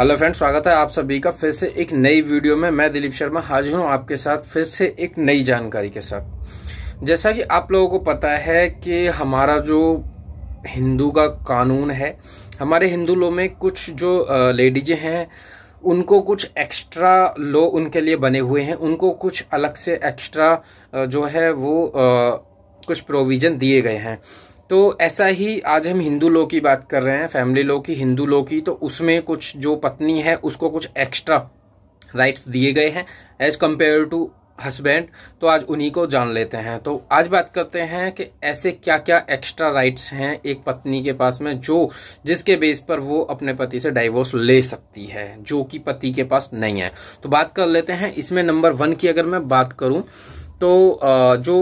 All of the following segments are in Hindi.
हेलो फ्रेंड स्वागत है आप सभी का फिर से एक नई वीडियो में मैं दिलीप शर्मा हाजिर हूं आपके साथ फिर से एक नई जानकारी के साथ जैसा कि आप लोगों को पता है कि हमारा जो हिंदू का कानून है हमारे हिंदू लोग में कुछ जो लेडीज हैं उनको कुछ एक्स्ट्रा लो उनके लिए बने हुए हैं उनको कुछ अलग से एक्स्ट्रा जो है वो कुछ प्रोविज़न दिए गए हैं तो ऐसा ही आज हम हिंदू लोग की बात कर रहे हैं फैमिली लोग की हिंदू लोग की तो उसमें कुछ जो पत्नी है उसको कुछ एक्स्ट्रा राइट्स दिए गए हैं एज कम्पेयर टू हस्बैंड तो आज उन्हीं को जान लेते हैं तो आज बात करते हैं कि ऐसे क्या क्या एक्स्ट्रा राइट्स हैं एक पत्नी के पास में जो जिसके बेस पर वो अपने पति से डाइवोर्स ले सकती है जो कि पति के पास नहीं है तो बात कर लेते हैं इसमें नंबर वन की अगर मैं बात करूं तो जो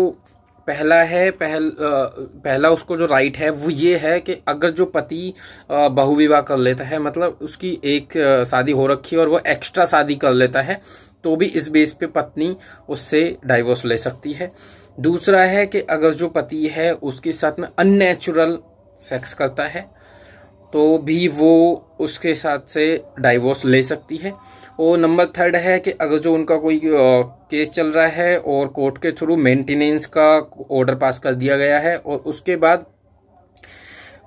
पहला है पहल पहला उसको जो राइट है वो ये है कि अगर जो पति बहुविवाह कर लेता है मतलब उसकी एक शादी हो रखी है और वो एक्स्ट्रा शादी कर लेता है तो भी इस बेस पे पत्नी उससे डाइवोर्स ले सकती है दूसरा है कि अगर जो पति है उसके साथ में अननेचुरल सेक्स करता है तो भी वो उसके साथ से डाइवोर्स ले सकती है और नंबर थर्ड है कि अगर जो उनका कोई केस चल रहा है और कोर्ट के थ्रू मेंटेनेंस का ऑर्डर पास कर दिया गया है और उसके बाद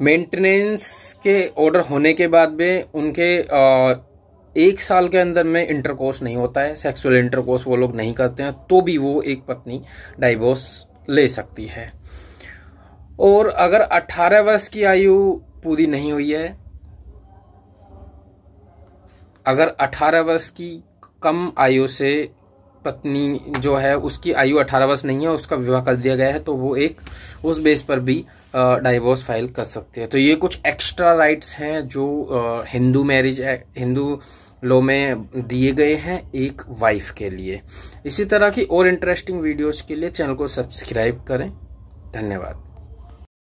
मेंटेनेंस के ऑर्डर होने के बाद भी उनके एक साल के अंदर में इंटरकोर्स नहीं होता है सेक्सुअल इंटरकोर्स वो लोग नहीं करते हैं तो भी वो एक पत्नी डाइवोर्स ले सकती है और अगर 18 वर्ष की आयु पूरी नहीं हुई है अगर 18 वर्ष की कम आयु से पत्नी जो है उसकी आयु 18 वर्ष नहीं है उसका विवाह कर दिया गया है तो वो एक उस बेस पर भी डाइवोर्स फाइल कर सकते हैं तो ये कुछ एक्स्ट्रा राइट्स हैं जो हिंदू मैरिज हिंदू लॉ में दिए गए हैं एक वाइफ के लिए इसी तरह की और इंटरेस्टिंग वीडियोस के लिए चैनल को सब्सक्राइब करें धन्यवाद